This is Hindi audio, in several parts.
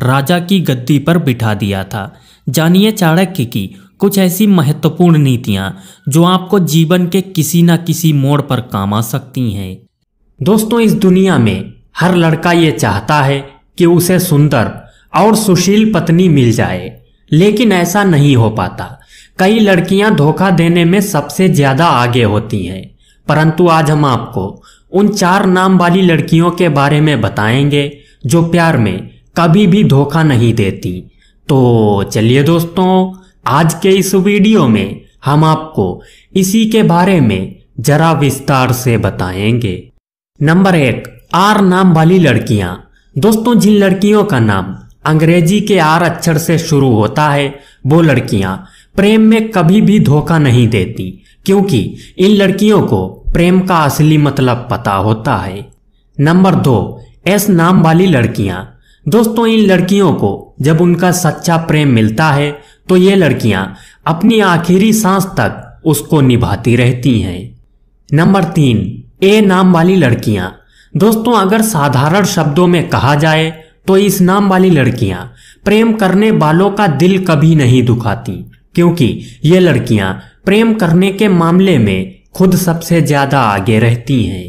राजा की गद्दी पर बिठा दिया था जानिए चाणक्य की कुछ ऐसी महत्वपूर्ण नीतियाँ जो आपको जीवन के किसी न किसी मोड़ पर काम आ सकती हैं दोस्तों इस दुनिया में हर लड़का ये चाहता है कि उसे सुंदर और सुशील पत्नी मिल जाए लेकिन ऐसा नहीं हो पाता कई लड़कियां धोखा देने में सबसे ज्यादा आगे होती हैं परंतु आज हम आपको उन चार नाम वाली लड़कियों के बारे में बताएंगे जो प्यार में कभी भी धोखा नहीं देती तो चलिए दोस्तों आज के इस वीडियो में हम आपको इसी के बारे में जरा विस्तार से बताएंगे नंबर एक आर नाम वाली लड़कियां दोस्तों जिन लड़कियों का नाम अंग्रेजी के आर अक्षर से शुरू होता है वो लड़कियां प्रेम में कभी भी धोखा नहीं देती क्योंकि इन लड़कियों को प्रेम का असली मतलब पता होता है नंबर दो एस नाम वाली लड़कियां दोस्तों इन लड़कियों को जब उनका सच्चा प्रेम मिलता है तो ये लड़कियां अपनी आखिरी सांस तक उसको निभाती रहती हैं नंबर तीन ए नाम वाली लड़कियां दोस्तों अगर साधारण शब्दों में कहा जाए तो इस नाम वाली लड़कियां प्रेम करने वालों का दिल कभी नहीं दुखाती क्योंकि ये लड़कियां प्रेम करने के मामले में खुद सबसे ज्यादा आगे रहती हैं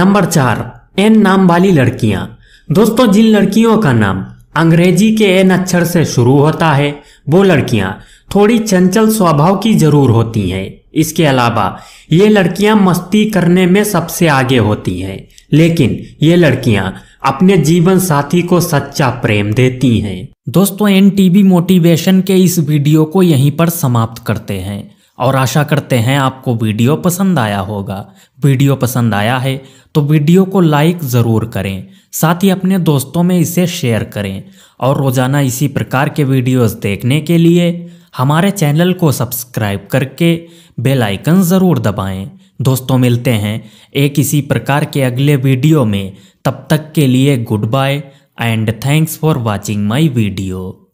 नंबर चार एन नाम वाली लड़कियां दोस्तों जिन लड़कियों का नाम अंग्रेजी के एन अक्षर से शुरू होता है वो लड़कियां थोड़ी चंचल स्वभाव की जरूर होती हैं इसके अलावा ये लड़कियां मस्ती करने में सबसे आगे होती हैं लेकिन ये लड़कियां अपने जीवन साथी को सच्चा प्रेम देती हैं दोस्तों एन मोटिवेशन के इस वीडियो को यहीं पर समाप्त करते हैं और आशा करते हैं आपको वीडियो पसंद आया होगा वीडियो पसंद आया है तो वीडियो को लाइक ज़रूर करें साथ ही अपने दोस्तों में इसे शेयर करें और रोज़ाना इसी प्रकार के वीडियोस देखने के लिए हमारे चैनल को सब्सक्राइब करके बेल आइकन ज़रूर दबाएं। दोस्तों मिलते हैं एक इसी प्रकार के अगले वीडियो में तब तक के लिए good bye and thanks for watching my video